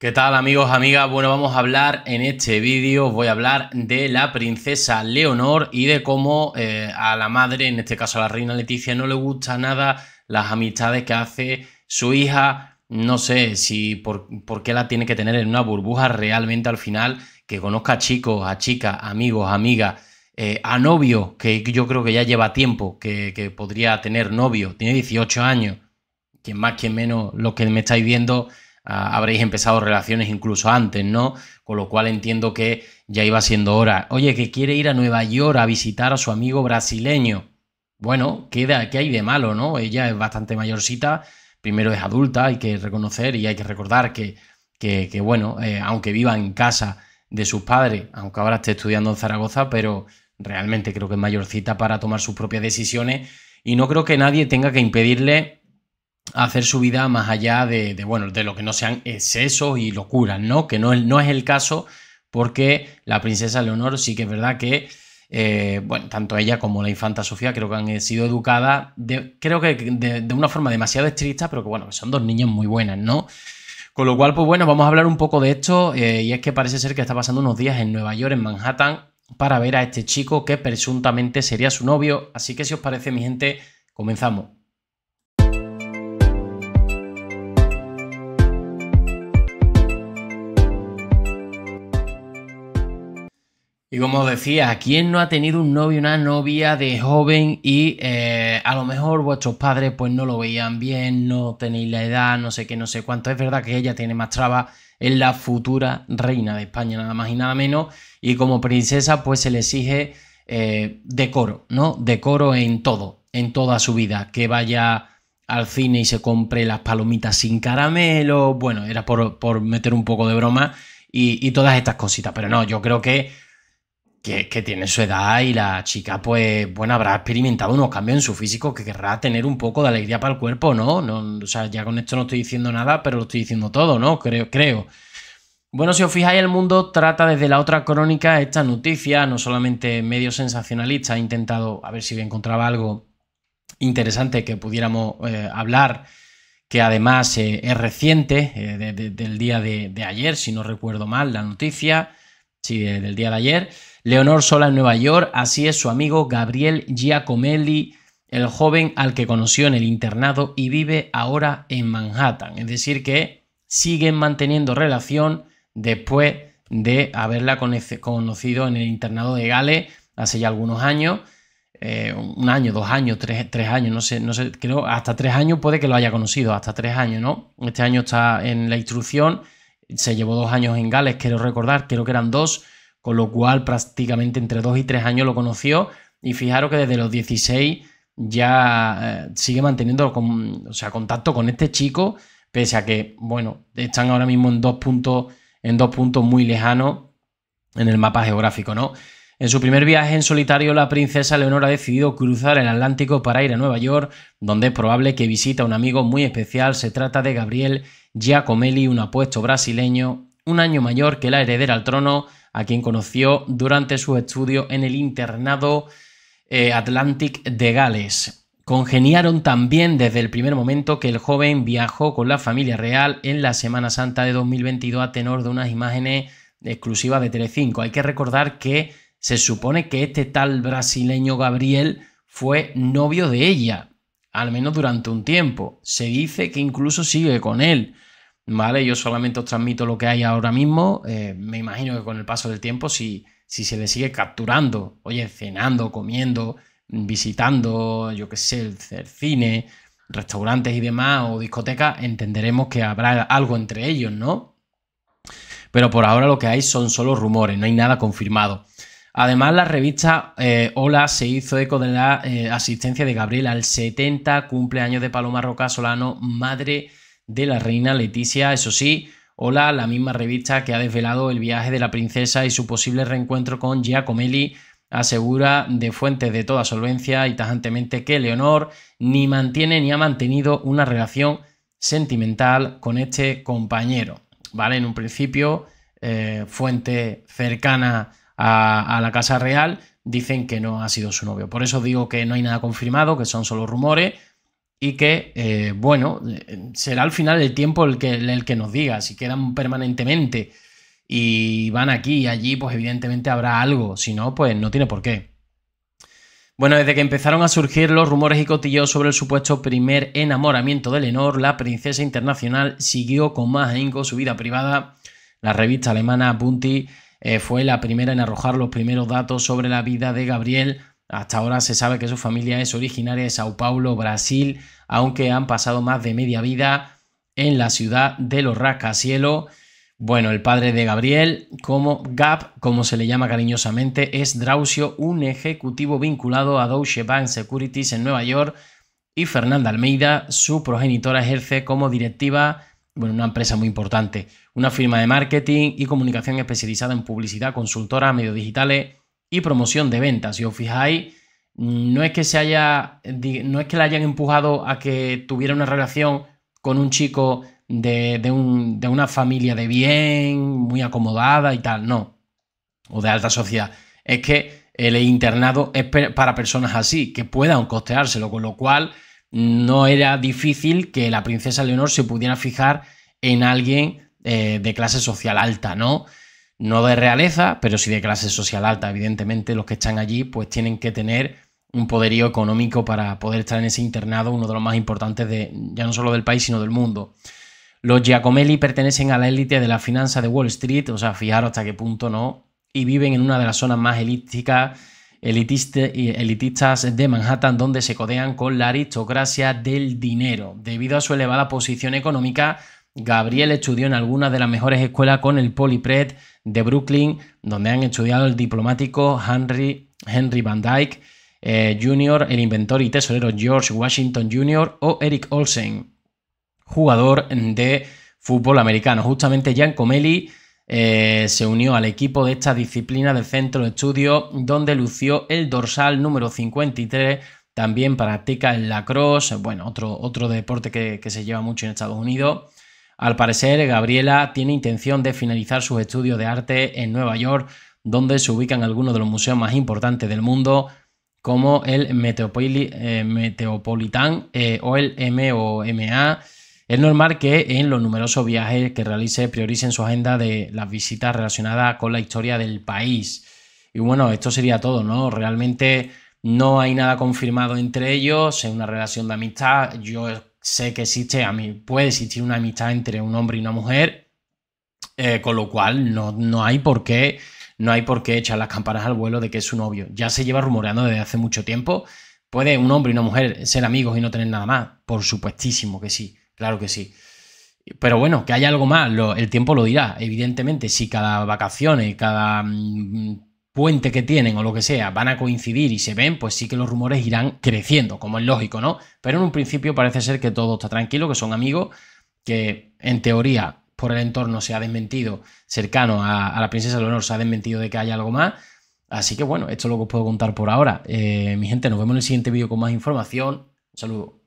¿Qué tal amigos, amigas? Bueno, vamos a hablar en este vídeo, voy a hablar de la princesa Leonor y de cómo eh, a la madre, en este caso a la reina Leticia, no le gusta nada las amistades que hace su hija, no sé si por, por qué la tiene que tener en una burbuja realmente al final, que conozca a chicos, a chicas, amigos, amigas, eh, a novio, que yo creo que ya lleva tiempo que, que podría tener novio, tiene 18 años, quien más, quien menos, los que me estáis viendo Ah, habréis empezado relaciones incluso antes, ¿no? Con lo cual entiendo que ya iba siendo hora. Oye, que quiere ir a Nueva York a visitar a su amigo brasileño. Bueno, ¿qué, de, hay de malo, no? Ella es bastante mayorcita, primero es adulta, hay que reconocer y hay que recordar que, que, bueno, eh, aunque viva en casa de sus padres, aunque ahora esté estudiando en Zaragoza, pero realmente creo que es mayorcita para tomar sus propias decisiones y no creo que nadie tenga que impedirle hacer su vida más allá de, bueno, de lo que no sean excesos y locuras, ¿no? Que no, no es el caso porque la princesa Leonor sí que es verdad que, eh, bueno, tanto ella como la infanta Sofía creo que han sido educadas, creo que de, una forma demasiado estricta, pero que bueno, son dos niñas muy buenas, ¿no? Con lo cual, pues bueno, vamos a hablar un poco de esto eh, y es que parece ser que está pasando unos días en Nueva York, en Manhattan, para ver a este chico que presuntamente sería su novio. Así que si os parece, mi gente, comenzamos. Y como decía, ¿quién no ha tenido un novio, una novia de joven y eh, a lo mejor vuestros padres pues no lo veían bien, no tenéis la edad, no sé qué, no sé cuánto? Es verdad que ella tiene más trabas, en la futura reina de España, nada más y nada menos, y como princesa pues se le exige eh, decoro, ¿no? Decoro en todo, en toda su vida, que vaya al cine y se compre las palomitas sin caramelo, bueno, era por, por meter un poco de broma y, y todas estas cositas, pero no, yo creo que que, tiene su edad y la chica, pues, bueno, habrá experimentado unos cambios en su físico que querrá tener un poco de alegría para el cuerpo, ¿no? no o sea, ya con esto no estoy diciendo nada, pero lo estoy diciendo todo, ¿no? Creo, creo. Bueno, si os fijáis, el mundo trata desde la otra crónica esta noticia, no solamente medio sensacionalista, ha intentado a ver si encontraba algo interesante que pudiéramos eh, hablar, que además eh, es reciente, eh, del día de, de, ayer, si no recuerdo mal, la noticia, sí, del día de ayer. Leonor Sola en Nueva York, así es su amigo Gabriel Giacomelli, el joven al que conoció en el internado y vive ahora en Manhattan. Es decir, que siguen manteniendo relación después de haberla conocido en el internado de Gales hace ya algunos años. Eh, un año, dos años, tres, años, no sé, no sé, creo, hasta tres años puede que lo haya conocido, hasta tres años, ¿no? Este año está en la instrucción, se llevó dos años en Gales, quiero recordar, creo que eran dos, con lo cual prácticamente entre dos y tres años lo conoció y fijaros que desde los 16 ya eh, sigue manteniendo sea, contacto con este chico, pese a que, bueno, están ahora mismo en dos puntos, en dos puntos muy lejanos en el mapa geográfico, ¿no? En su primer viaje en solitario, la princesa Leonora ha decidido cruzar el Atlántico para ir a Nueva York, donde es probable que visite a un amigo muy especial. Se trata de Gabriel Giacomelli, un apuesto brasileño un año mayor que la heredera al trono, a quien conoció durante su estudio en el internado eh, Atlantic de Gales. Congeniaron también desde el primer momento que el joven viajó con la familia real en la Semana Santa de 2022 a tenor de unas imágenes exclusivas de Telecinco. Hay que recordar que se supone que este tal brasileño Gabriel fue novio de ella, al menos durante un tiempo. Se dice que incluso sigue con él. ¿vale? Yo solamente os transmito lo que hay ahora mismo. Eh, me imagino que con el paso del tiempo, si, se le sigue capturando, oye, cenando, comiendo, visitando, yo qué sé, el, cine, restaurantes y demás, o discotecas, entenderemos que habrá algo entre ellos, ¿no? Pero por ahora lo que hay son solo rumores, no hay nada confirmado. Además, la revista eh, Hola se hizo eco de la eh, asistencia de Gabriel al 70 cumpleaños de Paloma Roca Solano, madre de la reina Leticia, eso sí, Hola, la misma revista que ha desvelado el viaje de la princesa y su posible reencuentro con Giacomelli, asegura de fuentes de toda solvencia y tajantemente que Leonor ni mantiene ni ha mantenido una relación sentimental con este compañero. ¿Vale? En un principio, eh, fuente cercana a la Casa Real dicen que no ha sido su novio. Por eso digo que no hay nada confirmado, que son solo rumores y que, eh, bueno, será al final del tiempo el que, el que nos diga, si quedan permanentemente y van aquí y allí, pues evidentemente habrá algo, si no, pues no tiene por qué. Bueno, desde que empezaron a surgir los rumores y cotillos sobre el supuesto primer enamoramiento de Lenor, la princesa internacional siguió con más ahínco su vida privada. La revista alemana Bunti eh, fue la primera en arrojar los primeros datos sobre la vida de Gabriel hasta ahora se sabe que su familia es originaria de Sao Paulo, Brasil, aunque han pasado más de media vida en la ciudad de los rascacielos. Bueno, el padre de Gabriel, como Gap, como se le llama cariñosamente, es Drausio, un ejecutivo vinculado a Deutsche Bank Securities en Nueva York, y Fernanda Almeida, su progenitora, ejerce como directiva bueno, una empresa muy importante, una firma de marketing y comunicación especializada en publicidad, consultora, medios digitales y promoción de ventas. Si os fijáis, no es que se haya, no es que la hayan empujado a que tuviera una relación con un chico de, de, una familia de bien, muy acomodada y tal, no, o de alta sociedad. Es que el internado es para personas así, que puedan costeárselo, con lo cual no era difícil que la princesa Leonor se pudiera fijar en alguien eh, de clase social alta, ¿no? no de realeza, pero sí de clase social alta. Evidentemente, los que están allí pues tienen que tener un poderío económico para poder estar en ese internado, uno de los más importantes de, ya no solo del país, sino del mundo. Los Giacomelli pertenecen a la élite de la finanza de Wall Street, o sea, fijaros hasta qué punto no, y viven en una de las zonas más elípticas, elitistas de Manhattan, donde se codean con la aristocracia del dinero. Debido a su elevada posición económica, Gabriel estudió en alguna de las mejores escuelas con el Prep de Brooklyn, donde han estudiado el diplomático Henry, Henry Van Dyke eh, Jr., el inventor y tesorero George Washington Jr. o Eric Olsen, jugador de fútbol americano. Justamente Giancomelli eh, se unió al equipo de esta disciplina del centro de estudio, donde lució el dorsal número 53. También practica el lacrosse, bueno, otro, otro deporte que se lleva mucho en Estados Unidos. Al parecer, Gabriela tiene intención de finalizar sus estudios de arte en Nueva York, donde se ubican algunos de los museos más importantes del mundo, como el Meteopoli eh, eh, o el MOMA. Es normal que en los numerosos viajes que realice prioricen su agenda de las visitas relacionadas con la historia del país. Y bueno, esto sería todo, ¿no? Realmente no hay nada confirmado entre ellos, es una relación de amistad. Yo sé que existe, a mí puede existir una amistad entre un hombre y una mujer, eh, con lo cual no, no, hay por qué, no hay por qué echar las campanas al vuelo de que es su novio. Ya se lleva rumoreando desde hace mucho tiempo. ¿Puede un hombre y una mujer ser amigos y no tener nada más? Por supuestísimo que sí, claro que sí. Pero bueno, que haya algo más, el tiempo lo dirá. Evidentemente, si cada vacaciones, cada mm, puente que tienen o lo que sea van a coincidir y se ven, pues sí que los rumores irán creciendo, como es lógico, ¿no? Pero en un principio parece ser que todo está tranquilo, que son amigos, que en teoría por el entorno se ha desmentido, cercano a, la princesa Leonor se ha desmentido de que haya algo más. Así que bueno, esto es lo que os puedo contar por ahora. Eh, mi gente, nos vemos en el siguiente vídeo con más información. Un saludo.